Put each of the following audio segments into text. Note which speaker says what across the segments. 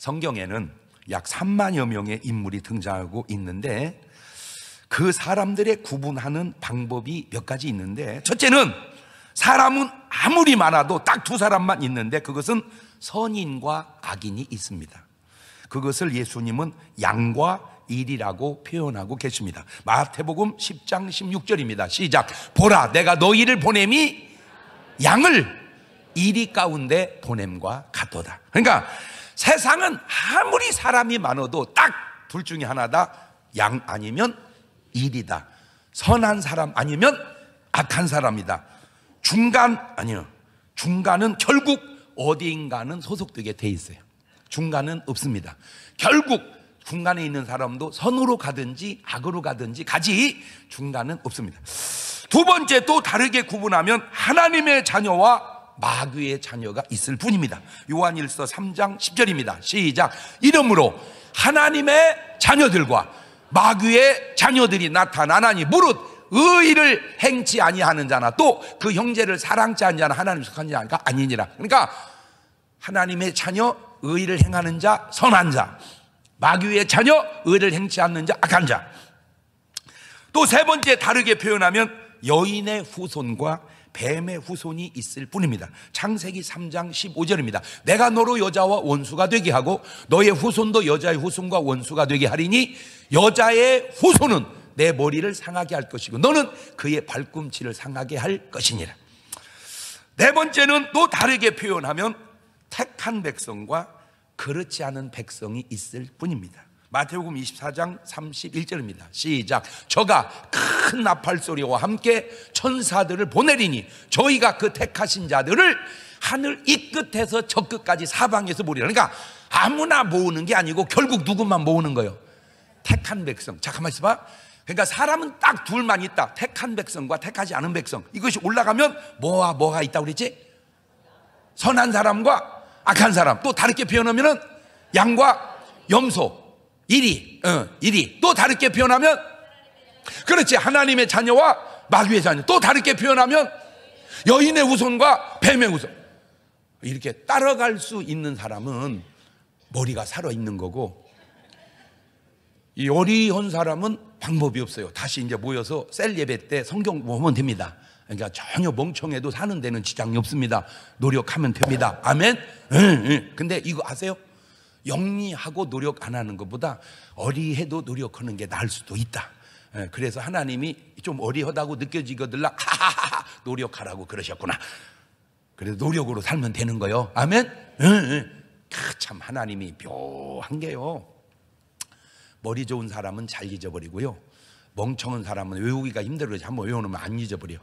Speaker 1: 성경에는 약 3만여 명의 인물이 등장하고 있는데 그 사람들의 구분하는 방법이 몇 가지 있는데 첫째는 사람은 아무리 많아도 딱 두 사람만 있는데 그것은 선인과 악인이 있습니다. 그것을 예수님은 양과 일이라고 표현하고 계십니다. 마태복음 10장 16절입니다. 시작. 보라, 내가 너희를 보냄이 양을 이리 가운데 보냄과 같도다. 그러니까 세상은 아무리 사람이 많아도 딱 둘 중에 하나다. 양 아니면 일이다. 선한 사람 아니면 악한 사람이다. 중간 아니요. 중간은 결국 어디인가는 소속되게 돼 있어요. 중간은 없습니다. 결국 중간에 있는 사람도 선으로 가든지 악으로 가든지 가지 중간은 없습니다. 두 번째 또 다르게 구분하면 하나님의 자녀와 마귀의 자녀가 있을 뿐입니다. 요한일서 3장 10절입니다. 시작. 이름으로 하나님의 자녀들과 마귀의 자녀들이 나타나나니 무릇 의의를 행치 아니하는 자나 또 그 형제를 사랑치 않는 자나 하나님 속한 자니 아니니라. 그러니까 하나님의 자녀 의의를 행하는 자 선한 자 마귀의 자녀 의를 행치 않는 자 악한 자. 또 세 번째 다르게 표현하면 여인의 후손과 뱀의 후손이 있을 뿐입니다. 창세기 3장 15절입니다. 내가 너로 여자와 원수가 되게 하고 너의 후손도 여자의 후손과 원수가 되게 하리니 여자의 후손은 내 머리를 상하게 할 것이고 너는 그의 발꿈치를 상하게 할 것이니라. 네 번째는 또 다르게 표현하면 택한 백성과 그렇지 않은 백성이 있을 뿐입니다. 마태복음 24장 31절입니다. 시작. 저가 큰 나팔 소리와 함께 천사들을 보내리니 저희가 그 택하신 자들을 하늘 이 끝에서 저 끝까지 사방에서 모리라. 그러니까 아무나 모으는 게 아니고 결국 누구만 모으는 거예요. 택한 백성. 자, 가만 있어 봐. 그러니까 사람은 딱 둘만 있다. 택한 백성과 택하지 않은 백성. 이것이 올라가면 뭐와 뭐가 있다고 그랬지? 선한 사람과 악한 사람. 또 다르게 표현하면은 양과 염소. 일이, 어, 일이. 또 다르게 표현하면? 그렇지. 하나님의 자녀와 마귀의 자녀. 또 다르게 표현하면? 여인의 우선과 뱀의 우선. 이렇게 따라갈 수 있는 사람은 머리가 살아있는 거고, 요리헌 사람은 방법이 없어요. 다시 이제 모여서 셀 예배 때 성경 보면 됩니다. 그러니까 전혀 멍청해도 사는 데는 지장이 없습니다. 노력하면 됩니다. 아멘? 응, 응. 근데 이거 아세요? 영리하고 노력 안 하는 것보다 어리해도 노력하는 게 나을 수도 있다. 예, 그래서 하나님이 좀 어리하다고 느껴지거들라 하하하 노력하라고 그러셨구나. 그래서 노력으로 살면 되는 거요. 아멘. 응, 예, 예. 참 하나님이 묘한 게요. 머리 좋은 사람은 잘 잊어버리고요. 멍청한 사람은 외우기가 힘들어서 한번 외워놓으면 안 잊어버려.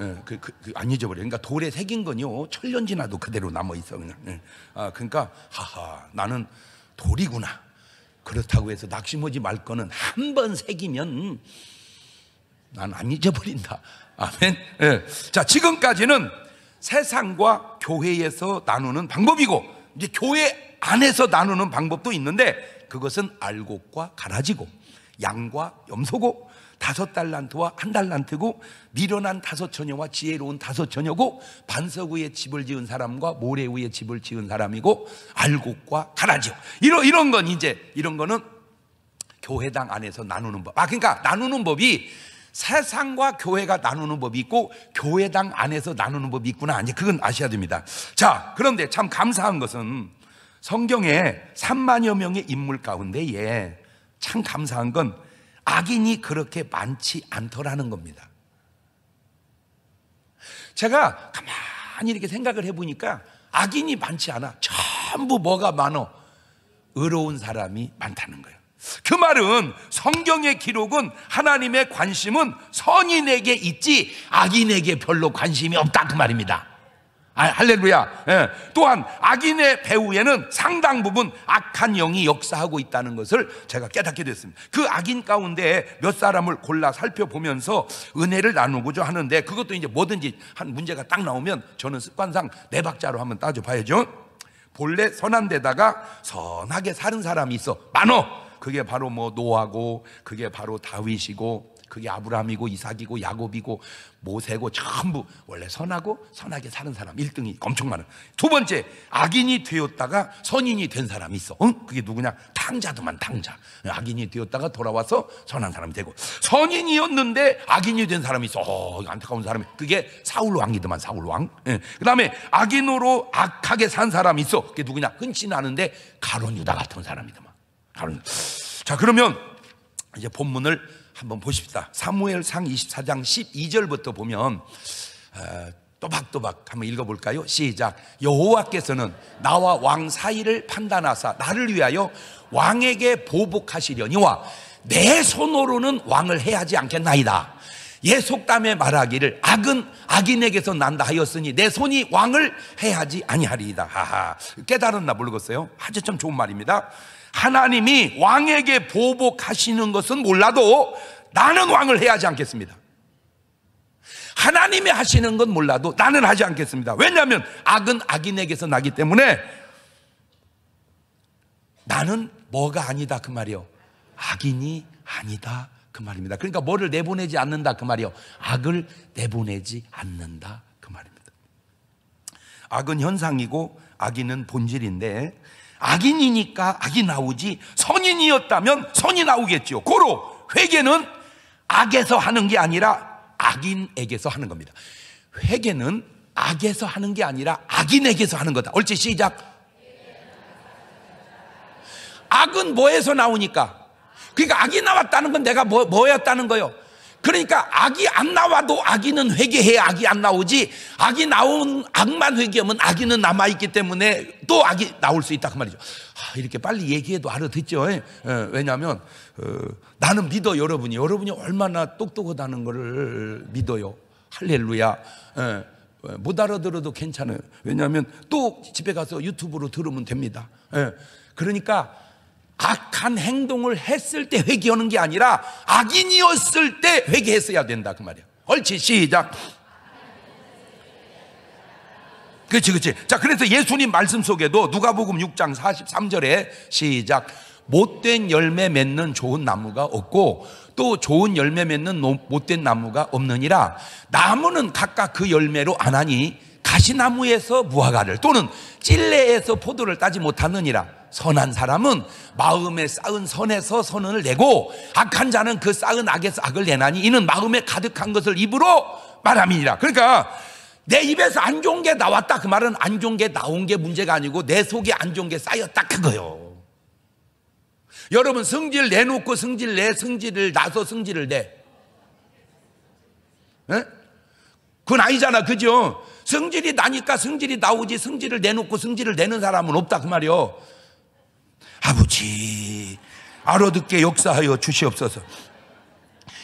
Speaker 1: 예, 그, 그, 그, 안 잊어버려. 그러니까 돌에 새긴 건요 천년 지나도 그대로 남아 있어 그냥. 예. 아 그러니까 하하 나는 돌이구나. 그렇다고 해서 낙심하지 말 거는 한 번 새기면 난 안 잊어버린다. 아멘. 예. 자 지금까지는 세상과 교회에서 나누는 방법이고 이제 교회 안에서 나누는 방법도 있는데 그것은 알곡과 가라지고 양과 염소고 다섯 달란트와 한 달란트고 미련한 다섯 처녀와 지혜로운 다섯 처녀고 반석 위에 집을 지은 사람과 모래 위에 집을 지은 사람이고 알곡과 가라지 이런 이런 건 이제 이런 거는 교회당 안에서 나누는 법. 아 그러니까 나누는 법이 세상과 교회가 나누는 법이 있고 교회당 안에서 나누는 법이 있구나. 아니 그건 아셔야 됩니다. 자, 그런데 참 감사한 것은 성경에 3만여 명의 인물 가운데에 예, 참 감사한 건 악인이 그렇게 많지 않더라는 겁니다. 제가 가만히 이렇게 생각을 해보니까 악인이 많지 않아. 전부 뭐가 많어? 의로운 사람이 많다는 거예요. 그 말은 성경의 기록은 하나님의 관심은 선인에게 있지 악인에게 별로 관심이 없다 그 말입니다. 아, 할렐루야. 예. 또한 악인의 배후에는 상당 부분 악한 영이 역사하고 있다는 것을 제가 깨닫게 됐습니다. 그 악인 가운데 몇 사람을 골라 살펴보면서 은혜를 나누고자 하는데 그것도 이제 뭐든지 한 문제가 딱 나오면 저는 습관상 네 박자로 한번 따져봐야죠. 본래 선한 데다가 선하게 사는 사람이 있어. 많어. 그게 바로 뭐 노하고 그게 바로 다윗이고 그게 아브라함이고 이삭이고 야곱이고 모세고 전부 원래 선하고 선하게 사는 사람 1등이 엄청 많은 두 번째 악인이 되었다가 선인이 된 사람이 있어 응? 그게 누구냐? 탕자도만 탕자 악인이 되었다가 돌아와서 선한 사람이 되고 선인이었는데 악인이 된 사람이 있어 어, 안타까운 사람이 그게 사울왕이더만 사울왕 응. 예. 그 다음에 악인으로 악하게 산 사람이 있어 그게 누구냐? 흔치 나는데 가론유다 같은 사람이더만 가론 자 그러면 이제 본문을 한번 보십시다. 사무엘 상 24장 12절부터 보면 어, 또박또박 한번 읽어볼까요? 시작. 여호와께서는 나와 왕 사이를 판단하사 나를 위하여 왕에게 보복하시려니와 내 손으로는 왕을 해하지 않겠나이다. 예 속담에 말하기를 악은 악인에게서 난다 하였으니 내 손이 왕을 해하지 아니하리이다. 하하. 깨달았나 모르겠어요. 아주 참 좋은 말입니다. 하나님이 왕에게 보복하시는 것은 몰라도 나는 왕을 해야 하지 않겠습니다. 하나님이 하시는 건 몰라도 나는 하지 않겠습니다. 왜냐하면 악은 악인에게서 나기 때문에 나는 뭐가 아니다 그 말이요. 악인이 아니다 그 말입니다. 그러니까 뭐를 내보내지 않는다 그 말이요. 악을 내보내지 않는다 그 말입니다. 악은 현상이고 악인은 본질인데 악인이니까 악이 나오지 선인이었다면 선이 나오겠죠. 고로 회개는 악에서 하는 게 아니라 악인에게서 하는 겁니다. 회개는 악에서 하는 게 아니라 악인에게서 하는 거다. 얼지 시작. 악은 뭐에서 나오니까? 그러니까 악이 나왔다는 건 내가 뭐, 뭐였다는 거요? 그러니까 악이 안 나와도 악이는 회개해 야 악이 안 나오지 악이 나온 악만 회개하면 악이는 남아 있기 때문에 또 악이 나올 수 있다 그 말이죠. 아, 이렇게 빨리 얘기해도 알아듣죠. 에, 예, 예, 왜냐하면 어, 나는 믿어 여러분이 여러분이 얼마나 똑똑하다는 것을 믿어요. 할렐루야. 에, 예, 못 알아들어도 괜찮아요. 왜냐하면 또 집에 가서 유튜브로 들으면 됩니다. 에, 그러니까. 악한 행동을 했을 때 회개하는 게 아니라 악인이었을 때 회개했어야 된다 그 말이야. 옳지 시작. 그렇지 그렇지. 자 그래서 예수님 말씀 속에도 누가복음 6장 43절에 시작 못된 열매 맺는 좋은 나무가 없고 또 좋은 열매 맺는 못된 나무가 없느니라 나무는 각각 그 열매로 안하니 가시나무에서 무화과를 또는 찔레에서 포도를 따지 못하느니라 선한 사람은 마음에 쌓은 선에서 선을 내고 악한 자는 그 쌓은 악에서 악을 내나니 이는 마음에 가득한 것을 입으로 말함이니라. 그러니까 내 입에서 안 좋은 게 나왔다 그 말은 안 좋은 게 나온 게 문제가 아니고 내 속에 안 좋은 게 쌓였다 그거요. 여러분 성질 내놓고 성질 내 성질을 나서 성질을 내. 에? 예? 그건 아니잖아 그죠? 성질이 나니까 성질이 나오지 성질을 내놓고 성질을 내는 사람은 없다 그 말이요. 아버지 알아듣게 역사하여 주시옵소서.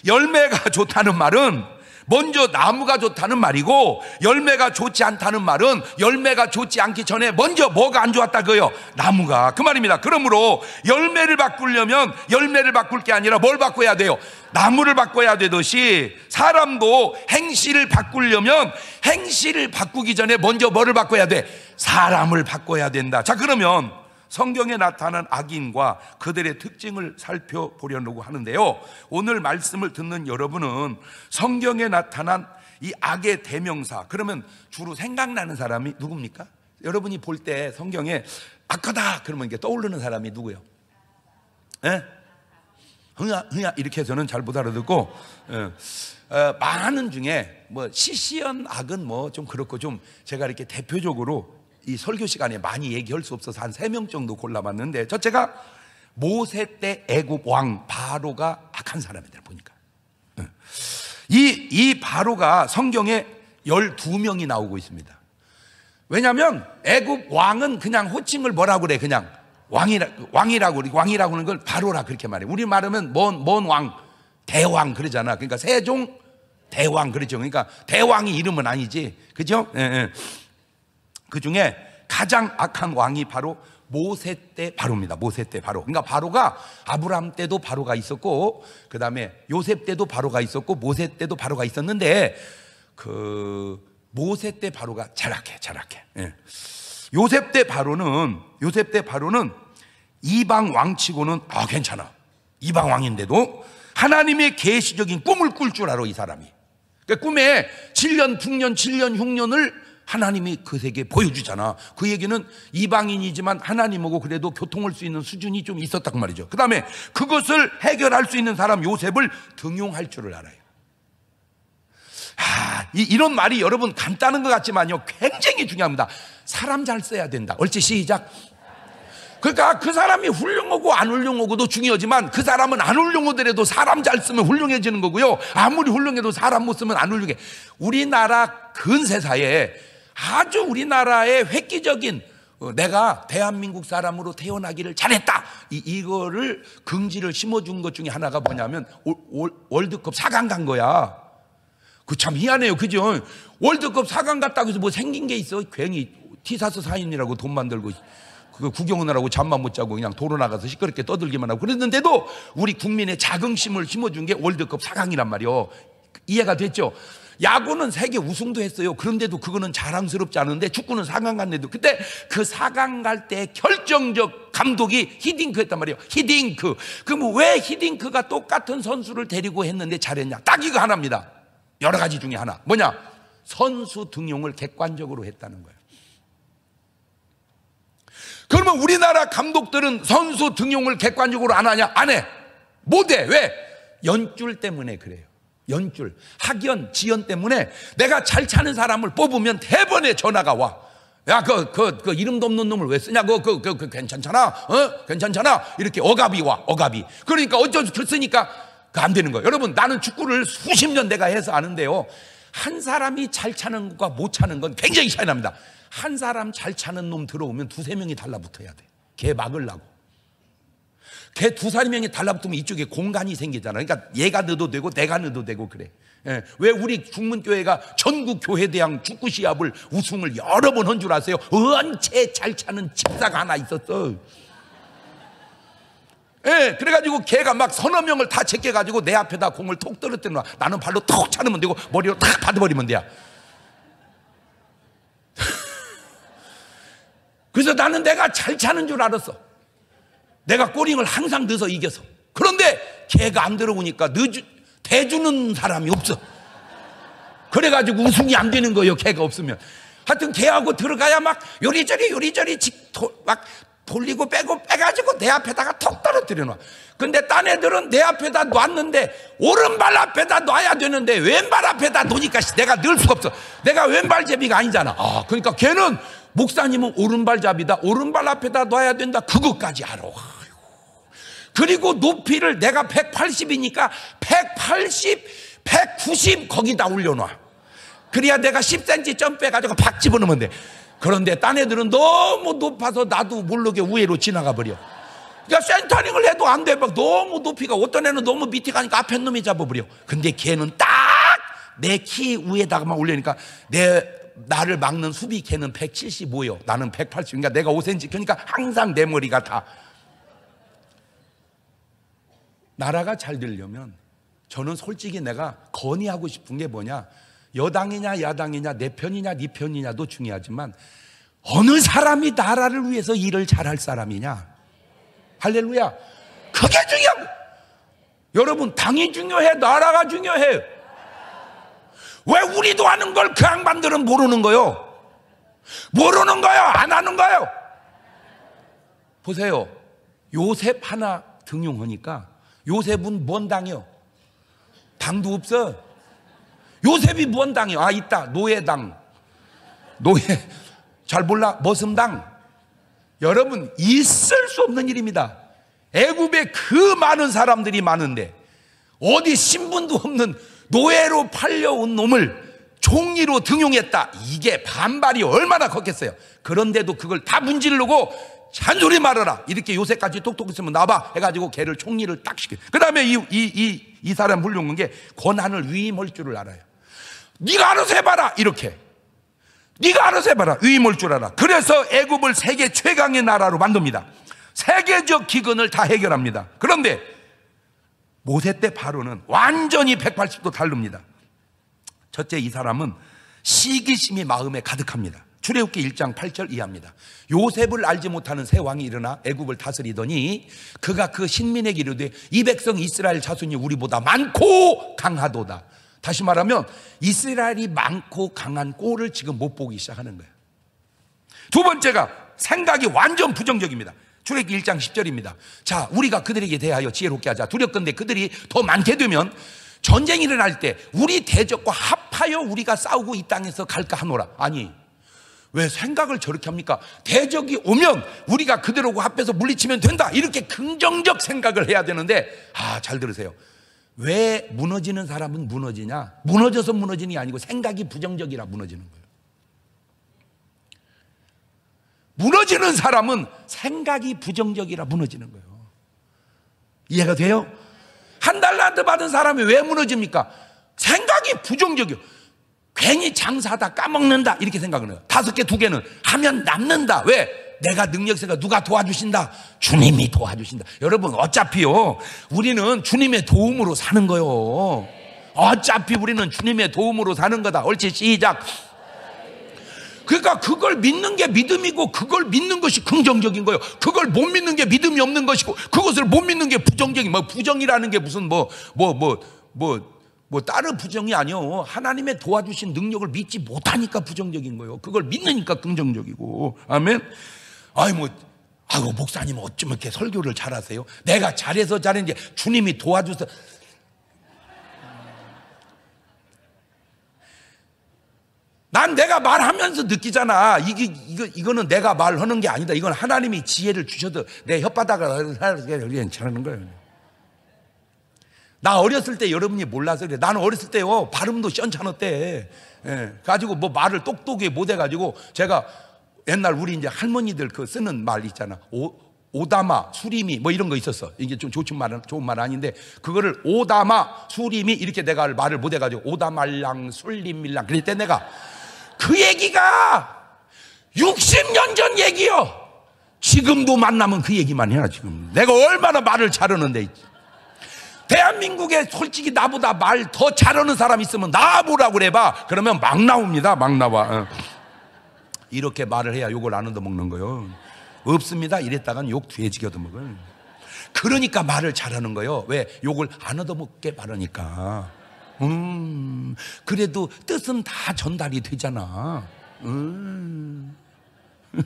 Speaker 1: 열매가 좋다는 말은 먼저 나무가 좋다는 말이고 열매가 좋지 않다는 말은 열매가 좋지 않기 전에 먼저 뭐가 안 좋았다고요? 나무가 그 말입니다. 그러므로 열매를 바꾸려면 열매를 바꿀 게 아니라 뭘 바꿔야 돼요? 나무를 바꿔야 되듯이 사람도 행실을 바꾸려면 행실을 바꾸기 전에 먼저 뭐를 바꿔야 돼? 사람을 바꿔야 된다. 자 그러면 성경에 나타난 악인과 그들의 특징을 살펴보려고 하는데요. 오늘 말씀을 듣는 여러분은 성경에 나타난 이 악의 대명사, 그러면 주로 생각나는 사람이 누굽니까? 여러분이 볼 때 성경에 악하다! 그러면 이게 떠오르는 사람이 누구요 예? 흥야, 흥야, 이렇게 저는 잘 못 알아듣고, 예. 어, 많은 중에 뭐 시시한 악은 뭐 좀 그렇고 좀 제가 이렇게 대표적으로 이 설교 시간에 많이 얘기할 수 없어서 한 세 명 정도 골라봤는데 첫째가 모세 때 애굽 왕 바로가 악한 사람이다 보니까 예. 이, 이 바로가 성경에 12명이 나오고 있습니다 왜냐하면 애굽 왕은 그냥 호칭을 뭐라고 그래 그냥 왕이라, 왕이라고 왕이라고 하는 걸 바로라 그렇게 말해 우리 말하면 먼, 먼 왕, 대왕 그러잖아 그러니까 세종 대왕 그렇죠 그러니까 대왕이 이름은 아니지 그죠? 예, 예. 그 중에 가장 악한 왕이 바로 모세 때 바로입니다. 모세 때 바로. 그러니까 바로가 아브라함 때도 바로가 있었고, 그 다음에 요셉 때도 바로가 있었고, 모세 때도 바로가 있었는데, 그 모세 때 바로가 자락해, 자락해. 예. 요셉 때 바로는 요셉 때 바로는 이방 왕치고는 아 괜찮아. 이방 왕인데도 하나님의 계시적인 꿈을 꿀 줄 알아 이 사람이. 그러니까 꿈에 7년, 6년, 7년, 흉년을 하나님이 그에게 보여주잖아. 그 얘기는 이방인이지만 하나님하고 그래도 교통할 수 있는 수준이 좀 있었단 말이죠. 그 다음에 그것을 해결할 수 있는 사람 요셉을 등용할 줄을 알아요. 아, 이, 런 말이 여러분 간단한 것 같지만요. 굉장히 중요합니다. 사람 잘 써야 된다. 얼찌 시작. 그러니까 그 사람이 훌륭하고 안 훌륭하고도 중요하지만 그 사람은 안 훌륭하더라도 사람 잘 쓰면 훌륭해지는 거고요. 아무리 훌륭해도 사람 못 쓰면 안 훌륭해. 우리나라 근세사에 아주 우리나라의 획기적인 어, 내가 대한민국 사람으로 태어나기를 잘했다. 이, 이거를 긍지를 심어준 것 중에 하나가 뭐냐면 올, 월드컵 4강 간 거야. 그 참 희한해요. 그죠? 월드컵 4강 갔다고 해서 뭐 생긴 게 있어. 괜히 티사스 사인이라고 돈 만들고 그거 구경하느라고 잠만 못 자고 그냥 도로 나가서 시끄럽게 떠들기만 하고 그랬는데도 우리 국민의 자긍심을 심어준 게 월드컵 4강이란 말이요. 이해가 됐죠? 야구는 세계 우승도 했어요. 그런데도 그거는 자랑스럽지 않은데 축구는 4강 갔는데도 그때 그 4강 갈 때 결정적 감독이 히딩크였단 말이에요. 히딩크. 그럼 왜 히딩크가 똑같은 선수를 데리고 했는데 잘했냐? 딱 이거 하나입니다. 여러 가지 중에 하나. 뭐냐? 선수 등용을 객관적으로 했다는 거예요. 그러면 우리나라 감독들은 선수 등용을 객관적으로 안 하냐? 안 해. 못 해. 왜? 연줄 때문에 그래요. 연줄, 학연, 지연 때문에 내가 잘 차는 사람을 뽑으면 대번에 전화가 와. 야, 그, 그, 그 이름도 없는 놈을 왜 쓰냐고. 그, 그, 그, 괜찮잖아. 어? 괜찮잖아. 이렇게 억압이 와, 억압이 그러니까 어쩔 수 없으니까 그 안 되는 거예요. 여러분, 나는 축구를 수십 년 내가 해서 아는데요. 한 사람이 잘 차는 것과 못 차는 건 굉장히 차이 납니다. 한 사람 잘 차는 놈 들어오면 두세 명이 달라붙어야 돼. 걔 막으려고. 걔두 사리 명이 달라붙으면 이쪽에 공간이 생기잖아. 그러니까 얘가 넣어도 되고 내가 넣어도 되고 그래. 예, 왜 우리 중문교회가 전국교회대항 축구시합을 우승을 여러 번 한 줄 아세요? 언제잘 차는 집사가 하나 있었어. 예, 그래가지고 걔가 막 서너 명을 다 제껴가지고 내 앞에다 공을 톡 떨어뜨려 놔. 나는 발로 톡 차르면 되고 머리로 탁 받아버리면 돼요. 그래서 나는 내가 잘 차는 줄 알았어. 내가 꼬링을 항상 넣어서 이겨서. 그런데 걔가 안 들어오니까 늦, 대주는 사람이 없어. 그래가지고 우승이 안 되는 거예요. 걔가 없으면. 하여튼 걔하고 들어가야 막 요리저리 요리저리 직, 도, 막 돌리고 빼고 빼가지고 내 앞에다가 턱 떨어뜨려 놔. 근데 딴 애들은 내 앞에다 놨는데 오른발 앞에다 놔야 되는데 왼발 앞에다 놓으니까 내가 넣을 수가 없어. 내가 왼발 제비가 아니잖아. 아, 그러니까 걔는 목사님은 오른발잡이다. 오른발 앞에다 놔야 된다. 그것까지 알아. 그리고 높이를 내가 180이니까 180, 190 거기다 올려놔. 그래야 내가 10cm 점프해가지고 박 집어넣으면 돼. 그런데 딴 애들은 너무 높아서 나도 모르게 우회로 지나가 버려. 그러니까 센터링을 해도 안 돼. 막 너무 높이가 어떤 애는 너무 밑에 가니까 앞에 놈이 잡아버려. 근데 걔는 딱 내 키 위에다가만 올리니까 내 나를 막는 수비 걔는 175요. 나는 180. 그러니까 내가 5cm. 그러니까 항상 내 머리가 다. 나라가 잘 되려면 저는 솔직히 내가 건의하고 싶은 게 뭐냐. 여당이냐 야당이냐 내 편이냐 네 편이냐도 중요하지만 어느 사람이 나라를 위해서 일을 잘할 사람이냐. 할렐루야. 그게 중요한 거 여러분 당이 중요해. 나라가 중요해. 왜 우리도 하는 걸 그 양반들은 모르는 거요? 모르는 거요? 안 하는 거요? 보세요. 요셉 하나 등용하니까 요셉은 뭔 당이요? 당도 없어. 요셉이 뭔 당이요? 아, 있다. 노예당. 노예. 잘 몰라. 머슴당. 여러분, 있을 수 없는 일입니다. 애굽에 그 많은 사람들이 많은데, 어디 신분도 없는 노예로 팔려온 놈을 종리로 등용했다. 이게 반발이 얼마나 컸겠어요. 그런데도 그걸 다 문지르고 잔소리 말아라. 이렇게 요새까지 똑똑했으면 나봐. 해가지고 걔를 총리를 딱 시켜. 그 다음에 이, 이, 이, 이 사람 훌륭한 게 권한을 위임할 줄을 알아요. 네가 알아서 해봐라. 이렇게. 네가 알아서 해봐라. 위임할 줄 알아. 그래서 애굽을 세계 최강의 나라로 만듭니다. 세계적 기근을 다 해결합니다. 그런데 모세 때 바로는 완전히 180도 다릅니다. 첫째 이 사람은 시기심이 마음에 가득합니다. 출애굽기 1장 8절 이하니다 요셉을 알지 못하는 새 왕이 일어나 애굽을 다스리더니 그가 그 신민에게 이르되 이 백성 이스라엘 자손이 우리보다 많고 강하도다. 다시 말하면 이스라엘이 많고 강한 꼴을 지금 못 보기 시작하는 거예요. 두 번째가 생각이 완전 부정적입니다. 출애기 1장 10절입니다. 자, 우리가 그들에게 대하여 지혜롭게 하자. 두렵건대 그들이 더 많게 되면 전쟁이 일어날 때 우리 대적과 합하여 우리가 싸우고 이 땅에서 갈까 하노라. 아니. 왜 생각을 저렇게 합니까? 대적이 오면 우리가 그대로고 합해서 물리치면 된다. 이렇게 긍정적 생각을 해야 되는데 아, 잘 들으세요. 왜 무너지는 사람은 무너지냐? 무너져서 무너지는 게 아니고 생각이 부정적이라 무너지는 거예요. 무너지는 사람은 생각이 부정적이라 무너지는 거예요. 이해가 돼요? 한 달란트 받은 사람이 왜 무너집니까? 생각이 부정적이요. 괜히 장사하다 까먹는다 이렇게 생각을 해요. 다섯 개, 두 개는 하면 남는다. 왜? 내가 능력세가 누가 도와주신다? 주님이 도와주신다. 여러분 어차피요 우리는 주님의 도움으로 사는 거요. 어차피 우리는 주님의 도움으로 사는 거다. 얼치 시작. 그러니까 그걸 믿는 게 믿음이고 그걸 믿는 것이 긍정적인 거예요. 그걸 못 믿는 게 믿음이 없는 것이고 그것을 못 믿는 게 부정적인 뭐 부정이라는 게 무슨 뭐 뭐 뭐뭐 뭐, 뭐, 뭐, 다른 부정이 아니요. 하나님의 도와주신 능력을 믿지 못하니까 부정적인 거예요. 그걸 믿으니까 긍정적이고. 아멘. 아이 뭐아고 목사님 어쩜 이렇게 설교를 잘하세요? 내가 잘해서 잘했는데 주님이 도와줘서 난 내가 말하면서 느끼잖아. 이게, 이거, 이거는 내가 말하는 게 아니다. 이건 하나님이 지혜를 주셔도 내 혓바닥을 하는 게 괜찮은 거예요. 나 어렸을 때 여러분이 몰라서 그래. 나는 어렸을 때요, 발음도 시원찮았대 예, 가지고 뭐 말을 똑똑히 못해가지고 제가 옛날 우리 이제 할머니들 그 쓰는 말 있잖아. 오, 오다마, 수림이뭐 이런 거 있었어. 이게 좀 좋은 말은 좋은 말 아닌데 그거를 오다마, 수림이 이렇게 내가 말을 못 해가지고 오다말랑, 술림밀랑 그럴 때 내가 그 얘기가 60년 전 얘기요. 지금도 만나면 그 얘기만 해라, 지금. 내가 얼마나 말을 잘하는데 대한민국에 솔직히 나보다 말 더 잘하는 사람 있으면 나보라고 그래봐. 그러면 막 나옵니다. 막 나와. 어. 이렇게 말을 해야 욕을 안 얻어먹는 거요. 없습니다. 이랬다간 욕뒤에지겨 얻어먹을. 그러니까 말을 잘하는 거요. 왜? 욕을 안 얻어먹게 말하니까. 음, 그래도 뜻은 다 전달이 되잖아. 음.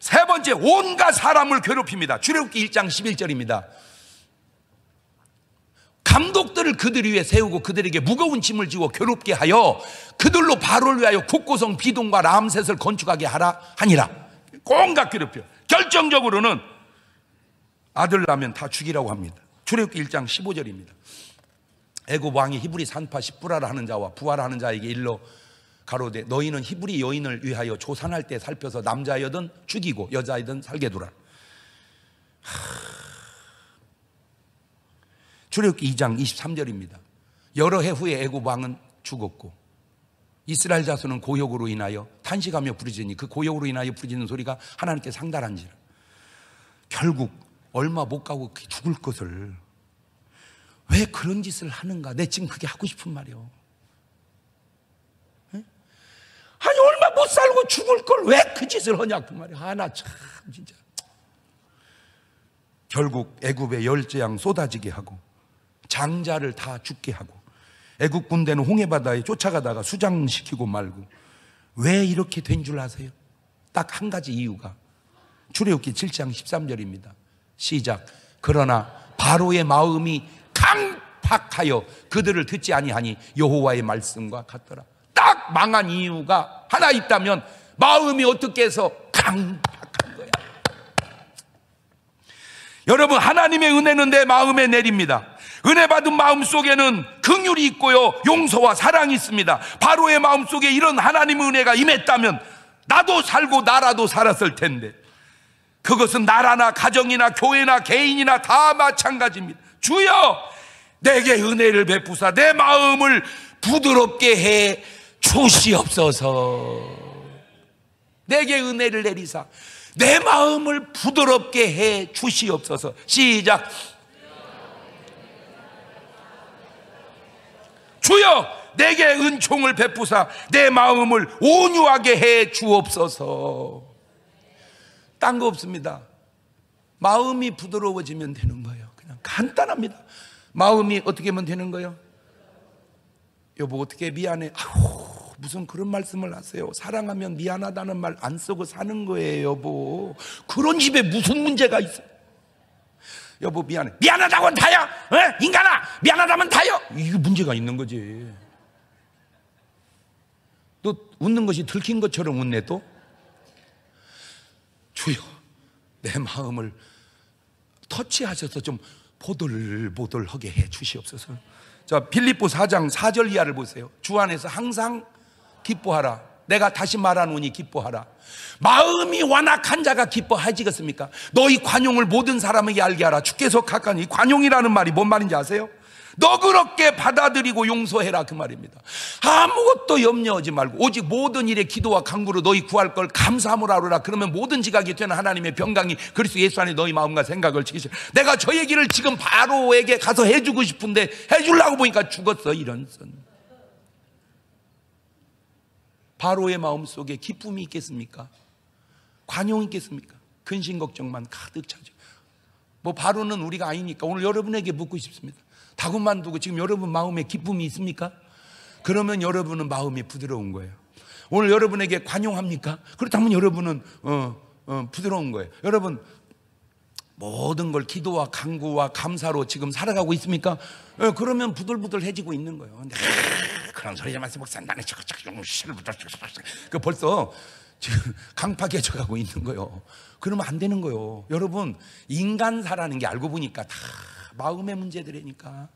Speaker 1: 세 번째, 온갖 사람을 괴롭힙니다. 출애굽기 1장 11절입니다. 감독들을 그들 위에 세우고 그들에게 무거운 짐을 지고 괴롭게 하여 그들로 바로를 위하여 국고성 비동과 람셋을 건축하게 하라 하니라. 온갖 괴롭혀. 결정적으로는 아들 나면 다 죽이라고 합니다. 출애굽기 1장 15절입니다. 애굽 왕이 히브리 산파 십부라를 하는 자와 부활하는 자에게 일러 가로되 너희는 히브리 여인을 위하여 조산할 때 살펴서 남자여든 죽이고 여자이든 살게 두라. 출애굽기 2장 23절입니다. 여러 해 후에 애굽 왕은 죽었고 이스라엘 자손은 고역으로 인하여 탄식하며 부르짖니 그 고역으로 인하여 부르짖는 소리가 하나님께 상달한지라. 결국 얼마 못 가고 죽을 것을 왜 그런 짓을 하는가? 내 지금 그게 하고 싶은 말이요. 아니 얼마 못 살고 죽을 걸 왜 그 짓을 하냐 그 말이야. 하나 아, 참 진짜. 결국 애굽의 열제 양 쏟아지게 하고 장자를 다 죽게 하고 애굽 군대는 홍해 바다에 쫓아가다가 수장시키고 말고 왜 이렇게 된 줄 아세요? 딱 한 가지 이유가 출애굽기 7장 13절입니다. 시작. 그러나 바로의 마음이 강팍하여 그들을 듣지 아니하니 여호와의 말씀과 같더라. 딱 망한 이유가 하나 있다면 마음이 어떻게 해서 깜팍한 거야. 여러분 하나님의 은혜는 내 마음에 내립니다. 은혜 받은 마음 속에는 긍휼이 있고요. 용서와 사랑이 있습니다. 바로의 마음 속에 이런 하나님의 은혜가 임했다면 나도 살고 나라도 살았을 텐데. 그것은 나라나 가정이나 교회나 개인이나 다 마찬가지입니다. 주여! 내게 은혜를 베푸사 내 마음을 부드럽게 해 주시옵소서. 내게 은혜를 내리사 내 마음을 부드럽게 해 주시옵소서. 시작. 주여 내게 은총을 베푸사 내 마음을 온유하게 해 주옵소서. 딴 거 없습니다. 마음이 부드러워지면 되는 거예요. 그냥 간단합니다. 마음이 어떻게 하면 되는 거예요? 여보 어떻게 미안해 아우 무슨 그런 말씀을 하세요 사랑하면 미안하다는 말 안 쓰고 사는 거예요 여보 그런 집에 무슨 문제가 있어 여보 미안해 미안하다고 다야 에? 인간아 미안하다면 다요 이게 문제가 있는 거지 너 웃는 것이 들킨 것처럼 웃네 또 주여 내 마음을 터치하셔서 좀 보들보들하게 해 주시옵소서. 자, 빌립보 4장 4절 이하를 보세요. 주 안에서 항상 기뻐하라. 내가 다시 말하노니 기뻐하라. 마음이 완악한 자가 기뻐하지겠습니까? 너희 관용을 모든 사람에게 알게 하라. 주께서 가까니 관용이라는 말이 뭔 말인지 아세요? 너그럽게 받아들이고 용서해라 그 말입니다. 아무것도 염려하지 말고 오직 모든 일에 기도와 간구로 너희 구할 걸 감사함으로 하라 그러면 모든 지각이 되는 하나님의 병강이 그리스도 예수 안에 너희 마음과 생각을 지키시. 내가 저 얘기를 지금 바로에게 가서 해주고 싶은데 해주려고 보니까 죽었어 이런 선. 바로의 마음 속에 기쁨이 있겠습니까? 관용이 있겠습니까? 근심 걱정만 가득 차죠. 뭐 바로는 우리가 아니니까 오늘 여러분에게 묻고 싶습니다. 다구만 두고 지금 여러분 마음에 기쁨이 있습니까? 그러면 여러분은 마음이 부드러운 거예요. 오늘 여러분에게 관용합니까? 그렇다면 여러분은 어, 어, 부드러운 거예요. 여러분 모든 걸 기도와 간구와 감사로 지금 살아가고 있습니까? 예, 그러면 부들부들해지고 있는 거예요. 근데, 아, 그런 소리 좀 하세요. 목사 나는 그 벌써 지금 강팍해져 가고 있는 거예요. 그러면 안 되는 거예요. 여러분 인간사라는 게 알고 보니까 다 마음의 문제들이니까.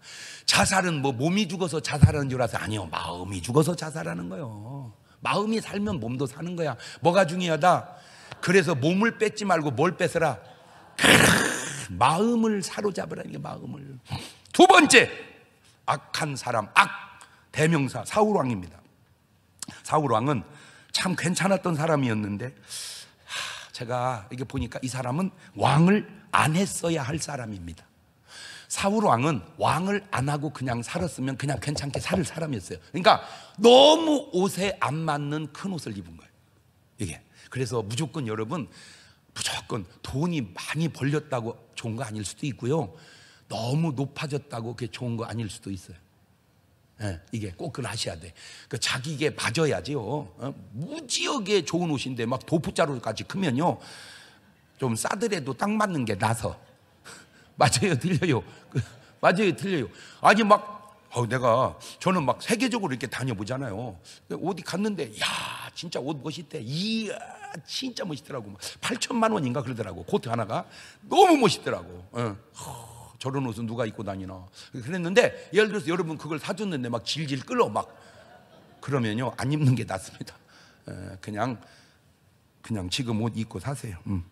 Speaker 1: 자살은 뭐 몸이 죽어서 자살하는 줄 알아서 아니요. 마음이 죽어서 자살하는 거요. 마음이 살면 몸도 사는 거야. 뭐가 중요하다? 그래서 몸을 뺏지 말고 뭘 뺏어라? 마음을 사로잡으라는 게 마음을. 두 번째, 악한 사람, 악, 대명사, 사울왕입니다. 사울왕은 참 괜찮았던 사람이었는데, 제가 이게 보니까 이 사람은 왕을 안 했어야 할 사람입니다. 사울 왕은 왕을 안 하고 그냥 살았으면 그냥 괜찮게 살 사람이었어요. 그러니까 너무 옷에 안 맞는 큰 옷을 입은 거예요. 이게. 그래서 무조건 여러분 무조건 돈이 많이 벌렸다고 좋은 거 아닐 수도 있고요. 너무 높아졌다고 그게 좋은 거 아닐 수도 있어요. 예, 이게 꼭 그걸 하셔야 돼. 그 자기게 봐줘야지요. 어? 무지하게 좋은 옷인데 막 도포자루까지 크면요. 좀 싸더라도 딱 맞는 게 나서 맞아요, 틀려요. 그, 맞아요, 틀려요. 아니 막 어, 내가 저는 막 세계적으로 이렇게 다녀보잖아요. 어디 갔는데 야 진짜 옷 멋있대. 이야 진짜 멋있더라고. 8천만 원인가 그러더라고 코트 하나가 너무 멋있더라고. 어. 저런 옷은 누가 입고 다니나 그랬는데 예를 들어서 여러분 그걸 사줬는데 막 질질 끌어 막 그러면요 안 입는 게 낫습니다. 그냥 그냥 지금 옷 입고 사세요. 음.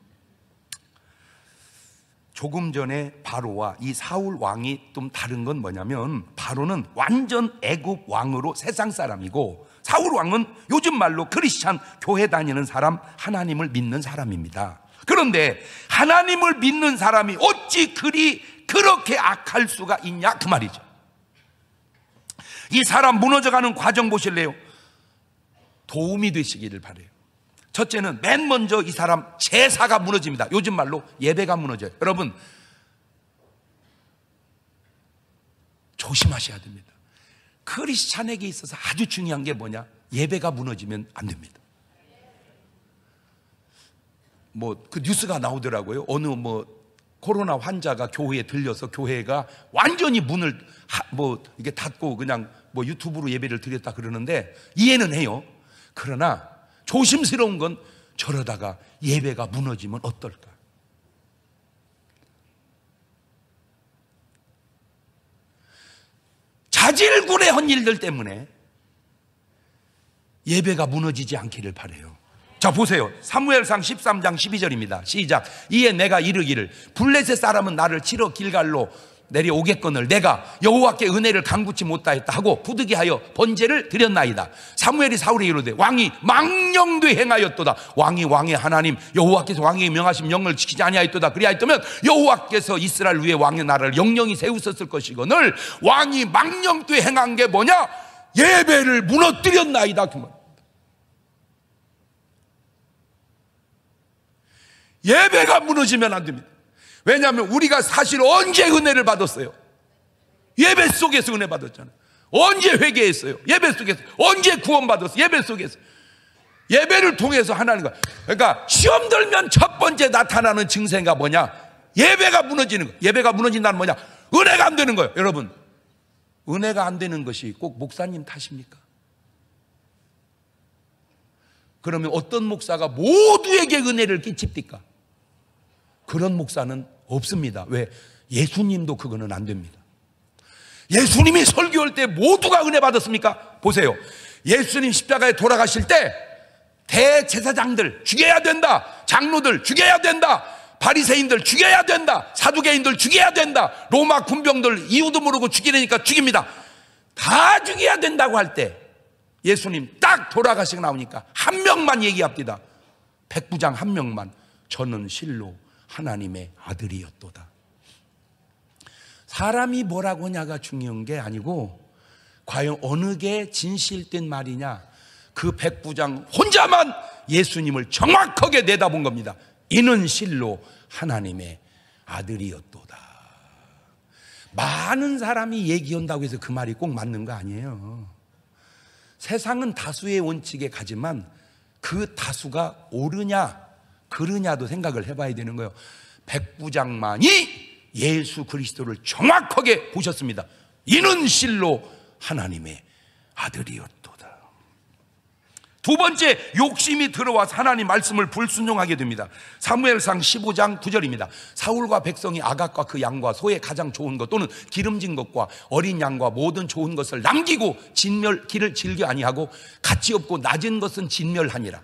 Speaker 1: 조금 전에 바로와 이 사울 왕이 좀 다른 건 뭐냐면 바로는 완전 애굽 왕으로 세상 사람이고 사울 왕은 요즘 말로 크리스찬 교회 다니는 사람 하나님을 믿는 사람입니다. 그런데 하나님을 믿는 사람이 어찌 그리 그렇게 악할 수가 있냐 그 말이죠. 이 사람 무너져가는 과정 보실래요? 도움이 되시기를 바래요. 첫째는 맨 먼저 이 사람 제사가 무너집니다. 요즘 말로 예배가 무너져요. 여러분, 조심하셔야 됩니다. 크리스찬에게 있어서 아주 중요한 게 뭐냐? 예배가 무너지면 안 됩니다. 뭐 그 뉴스가 나오더라고요. 어느 뭐 코로나 환자가 교회에 들려서 교회가 완전히 문을 하, 뭐 이게 닫고 그냥 뭐 유튜브로 예배를 드렸다 그러는데 이해는 해요. 그러나 조심스러운 건 저러다가 예배가 무너지면 어떨까? 자질구레한 일들 때문에 예배가 무너지지 않기를 바래요. 자 보세요. 사무엘상 13장 12절입니다. 시작. 이에 내가 이르기를 블레셋 사람은 나를 치러 길갈로 내려오겠건을 내가 여호와께 은혜를 강구치 못하였다 하고 부득이하여 번제를 드렸나이다. 사무엘이 사울에 이르되 왕이 망령되 행하였도다. 왕이 왕의 하나님 여호와께서 왕이 명하신 명을 지키지 아니하였도다. 그리하였다면 여호와께서 이스라엘 위에 왕의 나라를 영영히 세우셨을 것이거늘 왕이 망령되 행한 게 뭐냐? 예배를 무너뜨렸나이다. 그 예배가 무너지면 안 됩니다. 왜냐하면 우리가 사실 언제 은혜를 받았어요? 예배 속에서 은혜 받았잖아요. 언제 회개했어요? 예배 속에서. 언제 구원받았어요? 예배 속에서. 예배를 통해서 하나님과. 그러니까 시험 들면 첫 번째 나타나는 증세가 뭐냐? 예배가 무너지는 거. 예배가 무너진다는 뭐냐? 은혜가 안 되는 거예요. 여러분. 은혜가 안 되는 것이 꼭 목사님 탓입니까? 그러면 어떤 목사가 모두에게 은혜를 끼칩니까? 그런 목사는 없습니다. 왜? 예수님도 그거는 안 됩니다. 예수님이 설교할 때 모두가 은혜 받았습니까? 보세요. 예수님 십자가에 돌아가실 때 대제사장들 죽여야 된다. 장로들 죽여야 된다. 바리새인들 죽여야 된다. 사두개인들 죽여야 된다. 로마 군병들 이유도 모르고 죽이려니까 죽입니다. 다 죽여야 된다고 할 때 예수님 딱 돌아가시고 나오니까 한 명만 얘기합니다. 백부장 한 명만 저는 실로 하나님의 아들이었도다. 사람이 뭐라고 하냐가 중요한 게 아니고 과연 어느 게 진실된 말이냐 그 백부장 혼자만 예수님을 정확하게 내다본 겁니다. 이는 실로 하나님의 아들이었도다. 많은 사람이 얘기한다고 해서 그 말이 꼭 맞는 거 아니에요. 세상은 다수의 원칙에 가지만 그 다수가 옳으냐 그러냐도 생각을 해봐야 되는 거예요. 백부장만이 예수 그리스도를 정확하게 보셨습니다. 이는 실로 하나님의 아들이었도다. 두 번째 욕심이 들어와서 하나님 말씀을 불순종하게 됩니다. 사무엘상 15장 9절입니다. 사울과 백성이 아각과 그 양과 소의 가장 좋은 것 또는 기름진 것과 어린 양과 모든 좋은 것을 남기고 진멸 길을 즐겨 아니하고 가치 없고 낮은 것은 진멸하니라.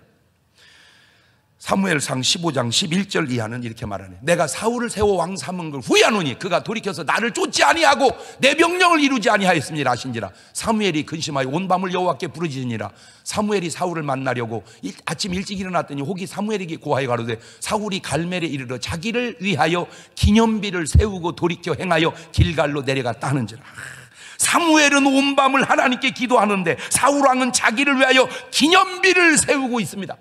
Speaker 1: 사무엘상 15장 11절 이하는 이렇게 말하네. 내가 사울을 세워 왕 삼은 걸 후회하노니 그가 돌이켜서 나를 쫓지 아니하고 내 명령을 이루지 아니하였습니다 하신지라. 사무엘이 근심하여 온 밤을 여호와께 부르짖으니라. 사무엘이 사울을 만나려고 아침 일찍 일어났더니 혹이 사무엘에게 고하여 가로되 사울이 갈멜에 이르러 자기를 위하여 기념비를 세우고 돌이켜 행하여 길갈로 내려갔다 하는지라. 사무엘은 온 밤을 하나님께 기도하는데 사울 왕은 자기를 위하여 기념비를 세우고 있습니다.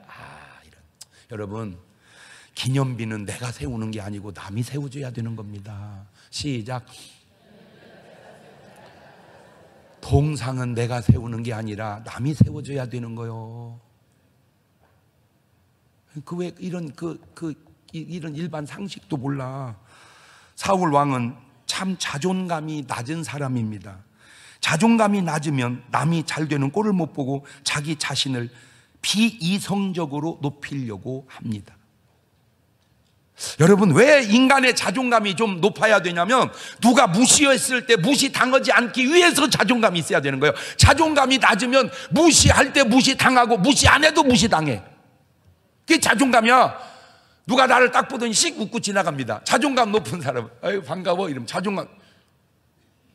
Speaker 1: 여러분, 기념비는 내가 세우는 게 아니고 남이 세워줘야 되는 겁니다. 시작. 동상은 내가 세우는 게 아니라 남이 세워줘야 되는 거요. 그 왜 이런 그, 그, 이런 일반 상식도 몰라. 사울 왕은 참 자존감이 낮은 사람입니다. 자존감이 낮으면 남이 잘 되는 꼴을 못 보고 자기 자신을 비이성적으로 높이려고 합니다. 여러분, 왜 인간의 자존감이 좀 높아야 되냐면, 누가 무시했을 때 무시당하지 않기 위해서 자존감이 있어야 되는 거예요. 자존감이 낮으면 무시할 때 무시당하고, 무시 안 해도 무시당해. 그게 자존감이야. 누가 나를 딱 보더니 씩 웃고 지나갑니다. 자존감 높은 사람, 아유, 반가워. 이러면 자존감.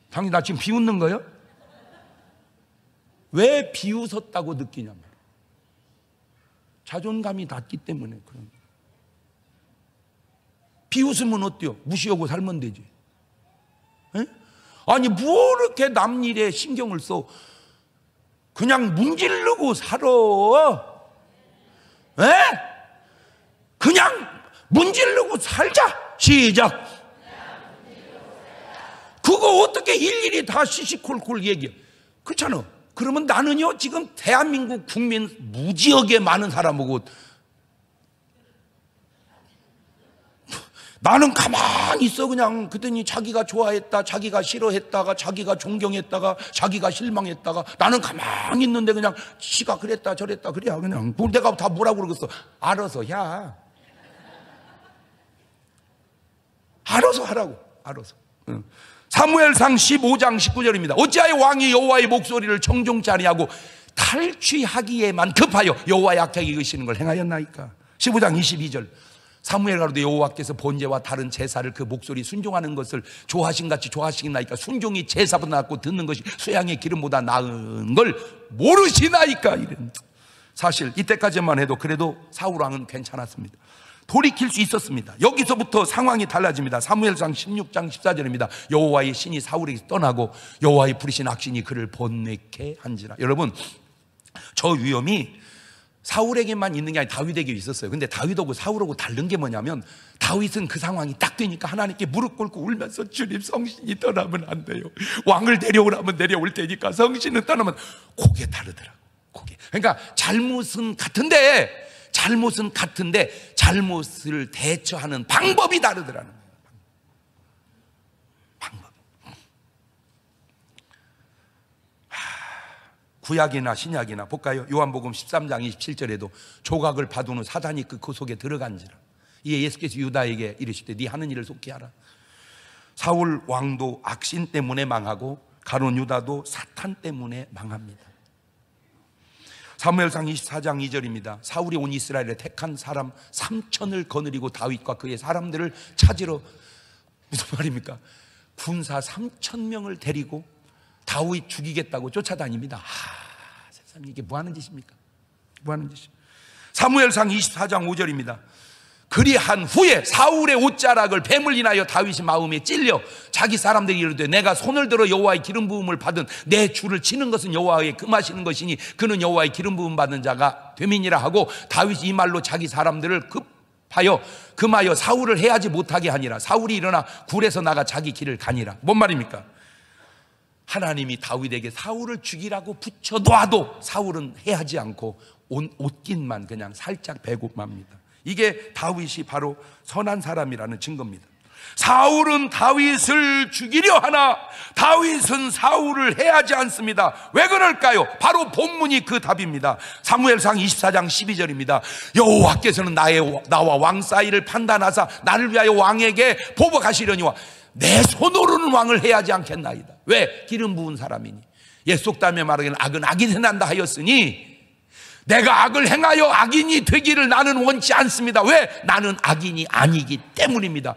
Speaker 1: 당신 나 지금 비웃는 거예요? 왜 비웃었다고 느끼냐면. 자존감이 낮기 때문에 그런 비웃으면 어때요? 무시하고 살면 되지. 에? 아니 뭐 이렇게 남 일에 신경을 써? 그냥 문질르고 살아. 에? 그냥 문질르고 살자. 시작. 그거 어떻게 일일이 다 시시콜콜 얘기해? 그렇잖아. 그러면 나는요, 지금 대한민국 국민 무지역에 많은 사람하고 나는 가만히 있어 그냥 그랬더니 자기가 좋아했다 자기가 싫어했다가 자기가 존경했다가 자기가 실망했다가 나는 가만히 있는데 그냥 지가 그랬다 저랬다 그래야 그냥 내가 다 뭐라고 그러겠어 알아서 야 알아서 하라고 알아서 응. 사무엘상 15장 19절입니다. 어찌하여 왕이 여호와의 목소리를 청종치 아니하고 탈취하기에만 급하여 여호와의 악하게 이기시는 걸 행하였나이까. 15장 22절. 사무엘 가로도 여호와께서 번제와 다른 제사를 그 목소리 순종하는 것을 좋아하신 같이 좋아하시나이까 순종이 제사보다 낫고 듣는 것이 수양의 기름보다 나은 걸 모르시나이까 이런 사실 이때까지만 해도 그래도 사울 왕은 괜찮았습니다. 돌이킬 수 있었습니다. 여기서부터 상황이 달라집니다. 사무엘상 16장 14절입니다. 여호와의 신이 사울에게 떠나고 여호와의 부리신 악신이 그를 번뇌케 한지라. 여러분, 저 위험이 사울에게만 있는 게 아니라 다윗에게 있었어요. 근데 다윗하고 사울하고 다른 게 뭐냐면 다윗은 그 상황이 딱 되니까 하나님께 무릎 꿇고 울면서 주님 성신이 떠나면 안 돼요. 왕을 데려오라면 데려올 테니까 성신은 떠나면 고개 다르더라고. 고개. 그러니까 잘못은 같은데 잘못은 같은데 잘못을 대처하는 방법이 다르더라는 방법. 구약이나 신약이나 볼까요? 요한복음 13장 27절에도 조각을 받은 후 사단이 그 속에 들어간지라. 이에 예수께서 유다에게 이르실 때네 하는 일을 속히 하라. 사울 왕도 악신 때문에 망하고 가론 유다도 사탄 때문에 망합니다. 사무엘상 24장 2절입니다. 사울이 온 이스라엘에 택한 사람 3천을 거느리고 다윗과 그의 사람들을 찾으러 무슨 말입니까? 군사 3천 명을 데리고 다윗 죽이겠다고 쫓아다닙니다. 하, 세상 이게 뭐 하는 짓입니까? 뭐 하는 짓이? 사무엘상 24장 5절입니다. 그리한 후에 사울의 옷자락을 뱀을 인하여 다윗이 마음에 찔려 자기 사람들이 이르되 내가 손을 들어 여호와의 기름 부음을 받은 내 주를 치는 것은 여호와의 금하시는 것이니 그는 여호와의 기름 부음 받은 자가 되민이라 하고 다윗이 이 말로 자기 사람들을 급하여 금하여 사울을 해하지 못하게 하니라 사울이 일어나 굴에서 나가 자기 길을 가니라 뭔 말입니까? 하나님이 다윗에게 사울을 죽이라고 붙여 놓아도 사울은 해하지 않고 옷깃만 그냥 살짝 배고맙니다 이게 다윗이 바로 선한 사람이라는 증거입니다. 사울은 다윗을 죽이려 하나 다윗은 사울을 해하지 않습니다. 왜 그럴까요? 바로 본문이 그 답입니다. 사무엘상 24장 12절입니다. 여호와께서는 나의 나와 왕 사이를 판단하사 나를 위하여 왕에게 보복하시려니와 내 손으로는 왕을 해하지 않겠나이다. 왜? 기름 부은 사람이니. 옛속담에 말하기는 악은 악이 된한다 하였으니 내가 악을 행하여 악인이 되기를 나는 원치 않습니다. 왜? 나는 악인이 아니기 때문입니다.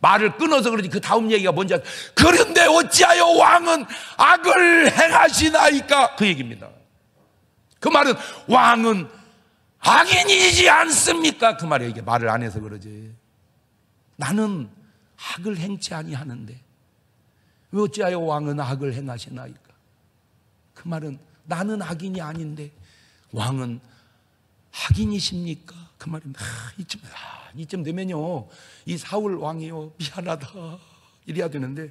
Speaker 1: 말을 끊어서 그러지 그 다음 얘기가 뭔지 알아요. 그런데 어찌하여 왕은 악을 행하시나이까 그 얘기입니다. 그 말은 왕은 악인이지 않습니까? 그 말이에요. 이게 말을 안 해서 그러지. 나는 악을 행치 아니하는데 왜 어찌하여 왕은 악을 행하시나이까? 그 말은 나는 악인이 아닌데 왕은 학인이십니까? 그 말입니다. 아, 이쯤, 아, 이쯤 되면요. 이 사울 왕이요. 미안하다. 이래야 되는데,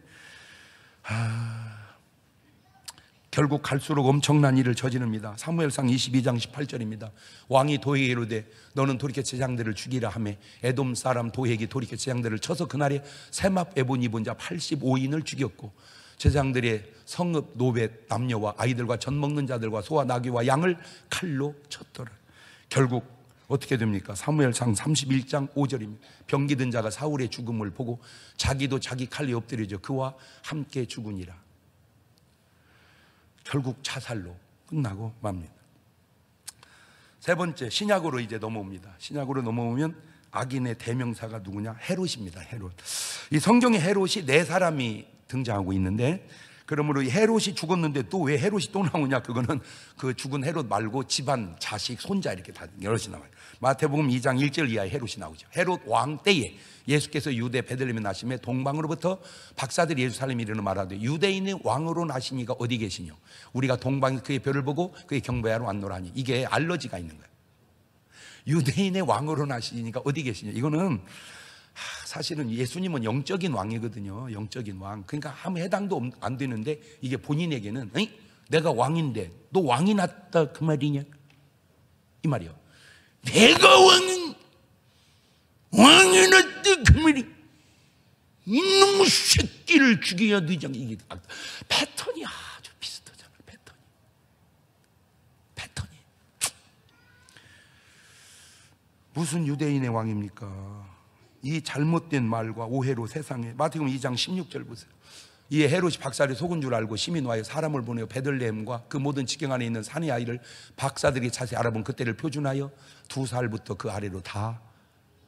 Speaker 1: 아, 결국 갈수록 엄청난 일을 저지릅니다. 사무엘상 22장 18절입니다. 왕이 도에게 이르되 너는 돌이켜 제장들을 죽이라 하며 에돔 사람 도에게 돌이켜 제장들을 쳐서 그날에 세맙 에본 입은 자 85인을 죽였고 제장들의 성읍, 노벳, 남녀와 아이들과 젖 먹는 자들과 소와 나귀와 양을 칼로 쳤더라. 결국 어떻게 됩니까? 사무엘상 31장 5절입니다. 병기든 자가 사울의 죽음을 보고 자기도 자기 칼에 엎드려져 그와 함께 죽으니라. 결국 자살로 끝나고 맙니다. 세 번째 신약으로 이제 넘어옵니다. 신약으로 넘어오면 악인의 대명사가 누구냐? 헤롯입니다. 헤롯. 이 성경의 헤롯이 네 사람이 등장하고 있는데 그러므로 헤롯이 죽었는데 또 왜 헤롯이 또 나오냐 그거는 그 죽은 헤롯 말고 집안 자식 손자 이렇게 다 여럿이 나와요 마태복음 2장 1절 이하에 헤롯이 나오죠 헤롯 왕 때에 예수께서 유대 베들레헴에 나시며 동방으로부터 박사들이 예수살렘 이르는 말하되 유대인의 왕으로 나시니가 어디 계시뇨 우리가 동방에 그의 별을 보고 그의 경배하러 왔노라 니 이게 알러지가 있는 거예요 유대인의 왕으로 나시니까 어디 계시냐 이거는 사실은 예수님은 영적인 왕이거든요. 영적인 왕. 그러니까 아무 해당도 안 되는데 이게 본인에게는 에이? 내가 왕인데 너 왕이 났다 그 말이냐? 이 말이요.
Speaker 2: 내가 왕인
Speaker 1: 왕이 났다 그 말이 이놈 새끼를 죽여야 되지 않 이게 아, 패턴이 아주 비슷하잖아 패턴이 패턴이 무슨 유대인의 왕입니까? 이 잘못된 말과 오해로 세상에 마태복음 2장 16절 보세요. 이 헤롯이 박사를 속은 줄 알고 시민와에 사람을 보내어 베들레헴과 그 모든 지경 안에 있는 산의 아이를 박사들이 자세히 알아본 그때를 표준하여 두 살부터 그 아래로 다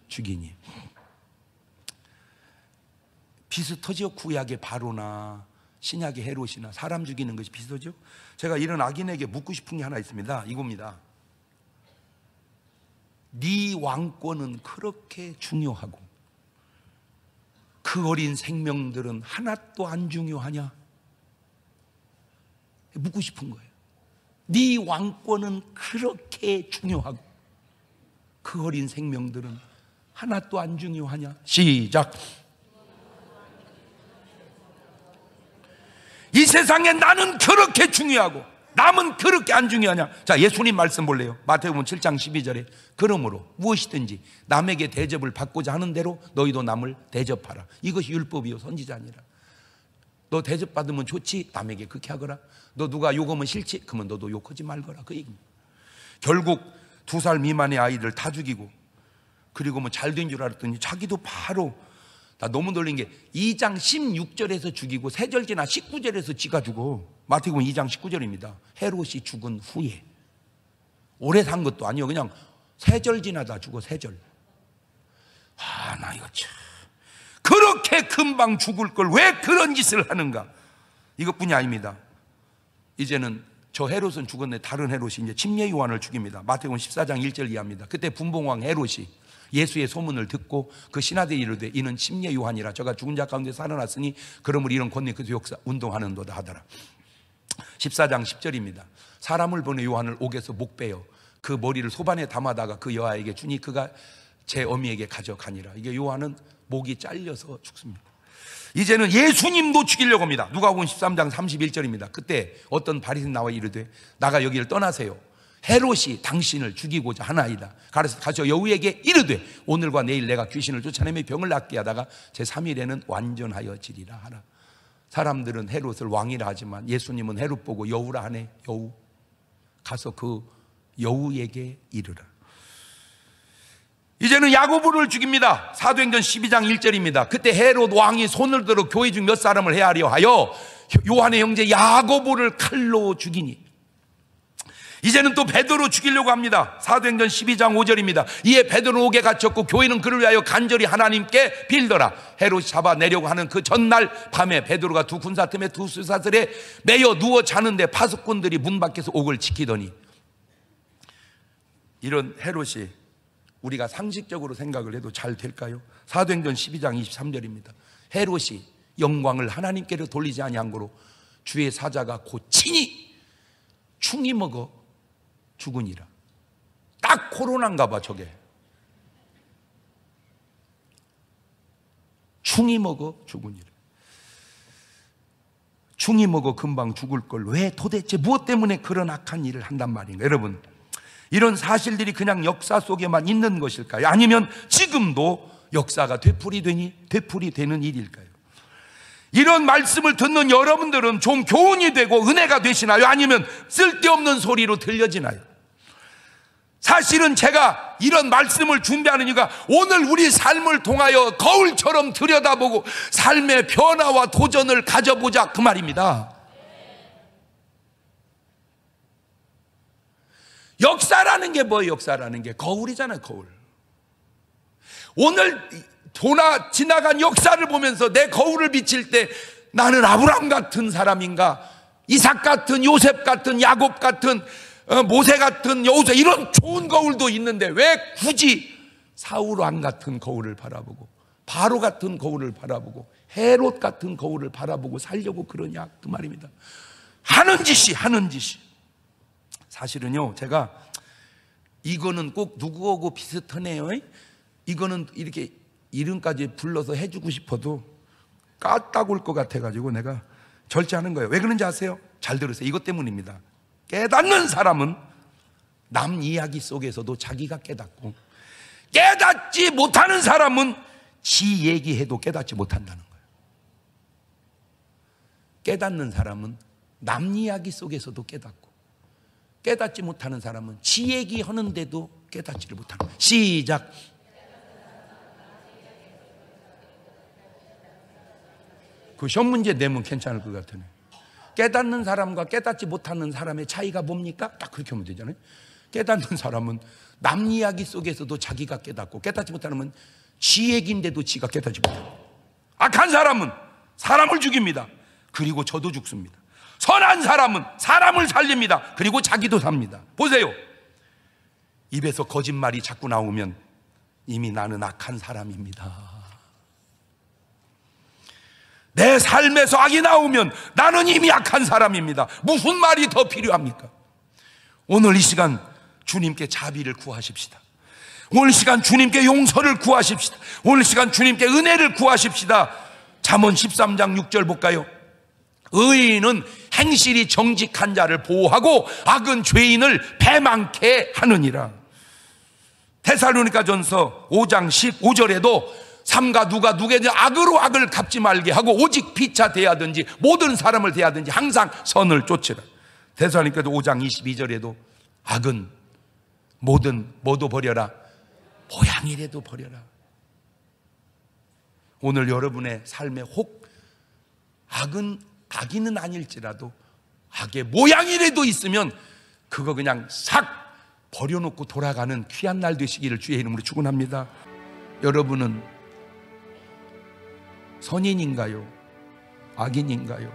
Speaker 1: 죽이니 비슷하죠 구약의 바로나 신약의 헤롯이나 사람 죽이는 것이 비슷하죠 제가 이런 악인에게 묻고 싶은 게 하나 있습니다 이겁니다 네 왕권은 그렇게 중요하고 그 어린 생명들은 하나도 안 중요하냐? 묻고 싶은 거예요. 네 왕권은 그렇게 중요하고 그 어린 생명들은 하나도 안 중요하냐? 시작. 이 세상에 나는 그렇게 중요하고 남은 그렇게 안 중요하냐? 자, 예수님 말씀 볼래요. 마태복음 7장 12절에 그러므로 무엇이든지 남에게 대접을 받고자 하는 대로 너희도 남을 대접하라. 이것이 율법이요 선지자 아니라. 너 대접 받으면 좋지 남에게 그렇게 하거라. 너 누가 욕하면 싫지 그러면 너도 욕하지 말거라. 그 얘기입니다. 결국 두 살 미만의 아이들 다 죽이고 그리고 뭐 잘 된 줄 알았더니 자기도 바로 나 너무 놀린 게 2장 16절에서 죽이고 세절제나 19절에서 지가 죽어. 마태복음 2장 19절입니다. 헤롯이 죽은 후에 오래 산 것도 아니요 그냥 세 절 지나다 죽어 세절. 아, 나 이거 참. 그렇게 금방 죽을 걸 왜 그런 짓을 하는가? 이것뿐이 아닙니다. 이제는 저 헤롯은 죽었는 다른 헤롯이 이제 침례 요한을 죽입니다. 마태복음 14장 1절 이하니다 그때 분봉왕 헤롯이 예수의 소문을 듣고 그 신하들이 이르되 이는 침례 요한이라 저가 죽은 자 가운데 살아났으니 그러므로 이런 권능 그 역사 운동하는도다 하더라. 14장 10절입니다. 사람을 보는 요한을 옥에서 목 빼요. 그 머리를 소반에 담아다가 그 여아에게 주니 그가 제 어미에게 가져가니라. 이게 요한은 목이 잘려서 죽습니다. 이제는 예수님도 죽이려고 합니다. 누가복음 13장 31절입니다. 그때 어떤 바리새인 나와 이르되 나가 여기를 떠나세요. 헤롯이 당신을 죽이고자 하나이다. 가서 여우에게 이르되 오늘과 내일 내가 귀신을 쫓아내며 병을 낫게 하다가 제 3일에는 완전하여지리라 하라. 사람들은 헤롯을 왕이라 하지만 예수님은 헤롯 보고 여우라 하네. 여우. 가서 그 여우에게 이르라. 이제는 야고보를 죽입니다. 사도행전 12장 1절입니다. 그때 헤롯 왕이 손을 들어 교회 중 몇 사람을 헤아려 하여 요한의 형제 야고보를 칼로 죽이니 이제는 또 베드로 죽이려고 합니다. 사도행전 12장 5절입니다. 이에 베드로 옥에 갇혔고 교회는 그를 위하여 간절히 하나님께 빌더라. 헤롯이 잡아내려고 하는 그 전날 밤에 베드로가 두 군사 틈에 두 수사들에 매여 누워 자는데 파수꾼들이 문 밖에서 옥을 지키더니 이런 헤롯이 우리가 상식적으로 생각을 해도 잘 될까요? 사도행전 12장 23절입니다. 헤롯이 영광을 하나님께로 돌리지 아니한 거로 주의 사자가 곧 친히 충이 먹어 죽으니라. 딱 코로나인가 봐, 저게. 충이 먹어 죽으니라. 충이 먹어 금방 죽을 걸 왜 도대체 무엇 때문에 그런 악한 일을 한단 말인가? 여러분, 이런 사실들이 그냥 역사 속에만 있는 것일까요? 아니면 지금도 역사가 되풀이 되니 되풀이 되는 일일까요? 이런 말씀을 듣는 여러분들은 좀 교훈이 되고 은혜가 되시나요? 아니면 쓸데없는 소리로 들려지나요? 사실은 제가 이런 말씀을 준비하는 이유가 오늘 우리 삶을 통하여 거울처럼 들여다보고 삶의 변화와 도전을 가져보자 그 말입니다. 역사라는 게 뭐예요? 역사라는 게 거울이잖아요, 거울. 오늘 도나 지나간 역사를 보면서 내 거울을 비칠 때 나는 아브람 같은 사람인가? 이삭 같은 요셉 같은 야곱 같은 어, 모세 같은 여우수 이런 좋은 거울도 있는데 왜 굳이 사울왕 같은 거울을 바라보고 바로 같은 거울을 바라보고 헤롯 같은 거울을 바라보고 살려고 그러냐 그 말입니다. 하는 짓이 하는 짓이 사실은요 제가 이거는 꼭 누구하고 비슷하네요. 이거는 이렇게 이름까지 불러서 해주고 싶어도 까딱 올 것 같아가지고 내가 절제하는 거예요. 왜 그런지 아세요? 잘 들으세요. 이것 때문입니다. 깨닫는 사람은 남 이야기 속에서도 자기가 깨닫고 깨닫지 못하는 사람은 지 얘기해도 깨닫지 못한다는 거예요. 깨닫는 사람은 남 이야기 속에서도 깨닫고 깨닫지 못하는 사람은 지 얘기하는데도 깨닫지를 못하는 거예요. 시작. 그 시험 문제 내면 괜찮을 것 같으네. 깨닫는 사람과 깨닫지 못하는 사람의 차이가 뭡니까? 딱 그렇게 하면 되잖아요. 깨닫는 사람은 남 이야기 속에서도 자기가 깨닫고 깨닫지 못하는 지 얘기인데도 지가 깨닫지 못하고 악한 아, 사람은 사람을 죽입니다. 그리고 저도 죽습니다. 선한 사람은 사람을 살립니다. 그리고 자기도 삽니다. 보세요. 입에서 거짓말이 자꾸 나오면 이미 나는 악한 사람입니다. 내 삶에서 악이 나오면 나는 이미 악한 사람입니다. 무슨 말이 더 필요합니까? 오늘 이 시간 주님께 자비를 구하십시다. 오늘 시간 주님께 용서를 구하십시다. 오늘 시간 주님께 은혜를 구하십시다. 잠언 13장 6절 볼까요? 의인은 행실이 정직한 자를 보호하고 악은 죄인을 배망케 하느니라. 테살로니가 전서 5장 15절에도 삼가 누가 누구에든 악으로 악을 갚지 말게 하고 오직 피차 대하든지 모든 사람을 대하든지 항상 선을 쫓으라. 대사님께도 5장 22절에도 악은 모든 모두 버려라. 모양이라도 버려라. 오늘 여러분의 삶에 혹 악은 악인은 아닐지라도 악의 모양이라도 있으면 그거 그냥 싹 버려놓고 돌아가는 귀한 날 되시기를 주의 이름으로 축원합니다. 여러분은 선인인가요? 악인인가요?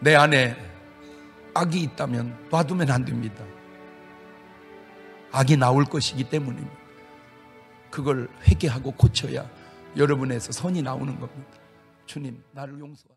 Speaker 1: 내 안에 악이 있다면 놔두면 안 됩니다. 악이 나올 것이기 때문입니다. 그걸 회개하고 고쳐야 여러분에서 선이 나오는 겁니다. 주님, 나를 용서하